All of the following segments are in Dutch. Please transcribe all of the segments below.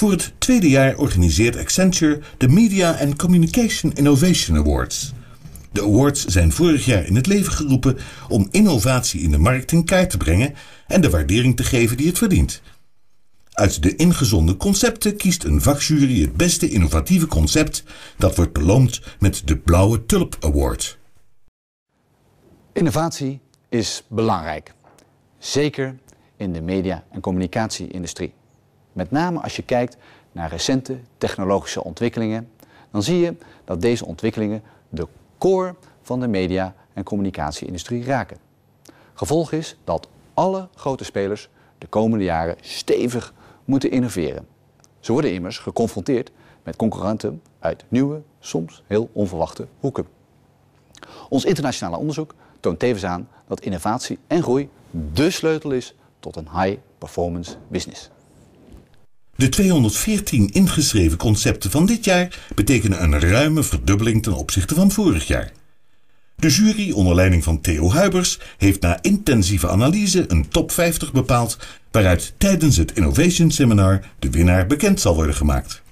Voor het tweede jaar organiseert Accenture de Media and Communication Innovation Awards. De awards zijn vorig jaar in het leven geroepen om innovatie in de markt in kaart te brengen en de waardering te geven die het verdient. Uit de ingezonde concepten kiest een vakjury het beste innovatieve concept dat wordt beloond met de Blauwe Tulp Award. Innovatie is belangrijk, zeker in de media- en communicatieindustrie. Met name als je kijkt naar recente technologische ontwikkelingen, dan zie je dat deze ontwikkelingen de core van de media- en communicatieindustrie raken. Gevolg is dat alle grote spelers de komende jaren stevig moeten innoveren. Ze worden immers geconfronteerd met concurrenten uit nieuwe, soms heel onverwachte hoeken. Ons internationale onderzoek toont tevens aan dat innovatie en groei dé sleutel is tot een high-performance business. De 214 ingeschreven concepten van dit jaar betekenen een ruime verdubbeling ten opzichte van vorig jaar. De jury onder leiding van Theo Huibers heeft na intensieve analyse een top 50 bepaald waaruit tijdens het Innovation Seminar de winnaar bekend zal worden gemaakt.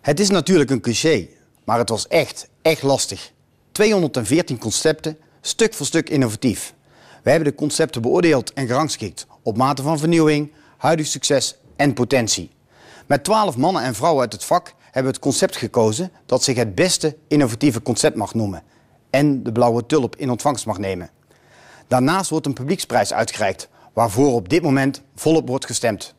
Het is natuurlijk een cliché, maar het was echt, echt lastig. 214 concepten, stuk voor stuk innovatief. Wij hebben de concepten beoordeeld en gerangschikt op mate van vernieuwing, huidig succes en potentie. Met twaalf mannen en vrouwen uit het vak hebben we het concept gekozen dat zich het beste innovatieve concept mag noemen en de blauwe tulp in ontvangst mag nemen. Daarnaast wordt een publieksprijs uitgereikt, waarvoor op dit moment volop wordt gestemd.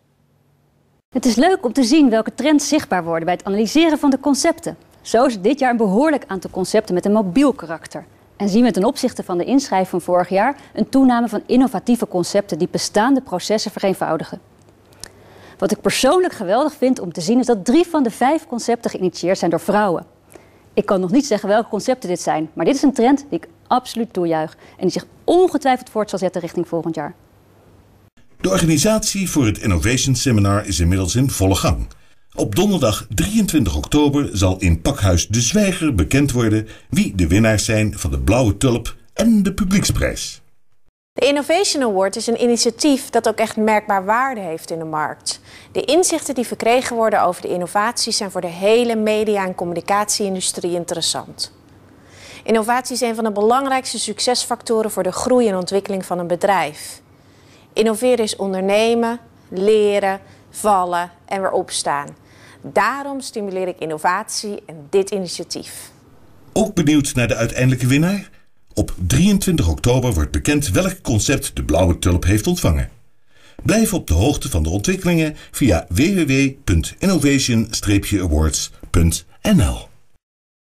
Het is leuk om te zien welke trends zichtbaar worden bij het analyseren van de concepten. Zo is dit jaar een behoorlijk aantal concepten met een mobiel karakter. En zien we ten opzichte van de inschrijving van vorig jaar een toename van innovatieve concepten die bestaande processen vereenvoudigen. Wat ik persoonlijk geweldig vind om te zien is dat drie van de vijf concepten geïnitieerd zijn door vrouwen. Ik kan nog niet zeggen welke concepten dit zijn, maar dit is een trend die ik absoluut toejuich en die zich ongetwijfeld voort zal zetten richting volgend jaar. De organisatie voor het Innovation Seminar is inmiddels in volle gang. Op donderdag 23 oktober zal in Pakhuis De Zwijger bekend worden wie de winnaars zijn van de Blauwe Tulp en de Publieksprijs. De Innovation Award is een initiatief dat ook echt merkbaar waarde heeft in de markt. De inzichten die verkregen worden over de innovaties zijn voor de hele media- en communicatie-industrie interessant. Innovatie is een van de belangrijkste succesfactoren voor de groei en ontwikkeling van een bedrijf. Innoveren is ondernemen, leren, vallen en weer opstaan. Daarom stimuleer ik innovatie en dit initiatief. Ook benieuwd naar de uiteindelijke winnaar? Op 23 oktober wordt bekend welk concept de blauwe tulp heeft ontvangen. Blijf op de hoogte van de ontwikkelingen via www.innovation-awards.nl.